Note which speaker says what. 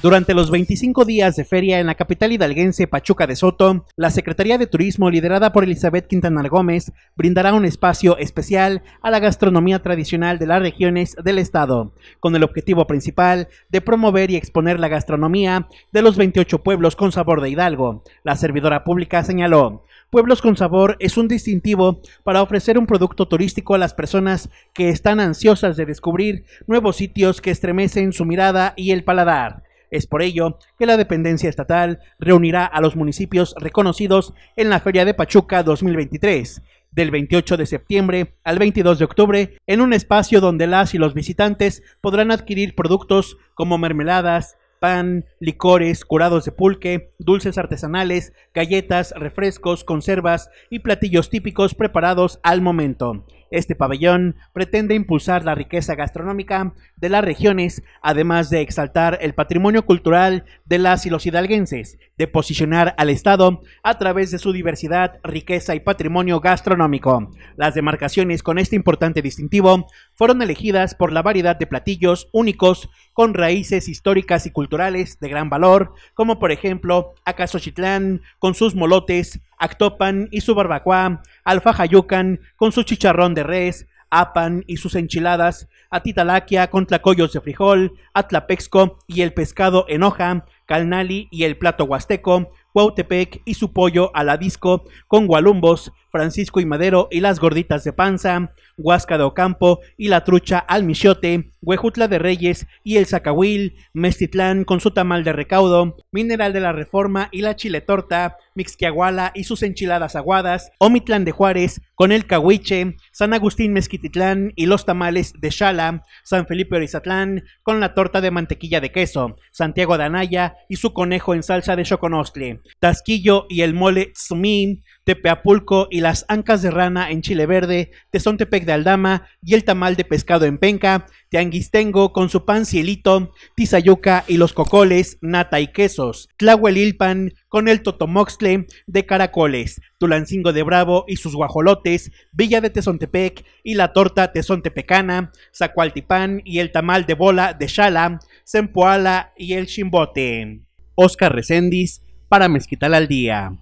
Speaker 1: Durante los 25 días de feria en la capital hidalguense Pachuca de Soto, la Secretaría de Turismo, liderada por Elizabeth Quintanar Gómez, brindará un espacio especial a la gastronomía tradicional de las regiones del estado, con el objetivo principal de promover y exponer la gastronomía de los 28 pueblos con sabor de Hidalgo. La servidora pública señaló, Pueblos con Sabor es un distintivo para ofrecer un producto turístico a las personas que están ansiosas de descubrir nuevos sitios que estremecen su mirada y el paladar. Es por ello que la dependencia estatal reunirá a los municipios reconocidos en la Feria de Pachuca 2023 del 28 de septiembre al 22 de octubre en un espacio donde las y los visitantes podrán adquirir productos como mermeladas, pan, licores, curados de pulque, dulces artesanales, galletas, refrescos, conservas y platillos típicos preparados al momento. Este pabellón pretende impulsar la riqueza gastronómica de las regiones, además de exaltar el patrimonio cultural de las y los hidalguenses, de posicionar al Estado a través de su diversidad, riqueza y patrimonio gastronómico. Las demarcaciones con este importante distintivo fueron elegidas por la variedad de platillos únicos con raíces históricas y culturales de gran valor, como por ejemplo Acasochitlán con sus molotes, Actopan y su barbacoa, Alfajayucan con su chicharrón de res, Apan y sus enchiladas, Atitalaquia con tlacoyos de frijol, Atlapexco y el pescado en hoja, Calnali y el plato huasteco, huautepec y su pollo aladisco con gualumbos, Francisco y Madero y las gorditas de panza, Huasca de Ocampo y la trucha al michote, Huejutla de Reyes y el Zacahuil, Mestitlán con su tamal de recaudo, Mineral de la Reforma y la Chile Torta, Mixquiahuala y sus enchiladas aguadas, Omitlán de Juárez con el Cahuiche, San Agustín Mezquititlán y los tamales de Xala, San Felipe Orizatlán con la torta de mantequilla de queso, Santiago de Anaya y su conejo en salsa de choconostle, Tasquillo y el mole Tsumí, Tepeapulco y las ancas de rana en Chile Verde, Tezontepec de Aldama y el tamal de pescado en Penca, Teanguistengo con su pan cielito, Tizayuca y los cocoles, nata y quesos, Tlahuelilpan con el totomoxtle de caracoles, Tulancingo de Bravo y sus guajolotes, Villa de Tezontepec y la torta tezontepecana, Zacualtipan y el tamal de bola de Xala, Sempoala y el chimbote. Oscar Recendis para Mezquital al Día.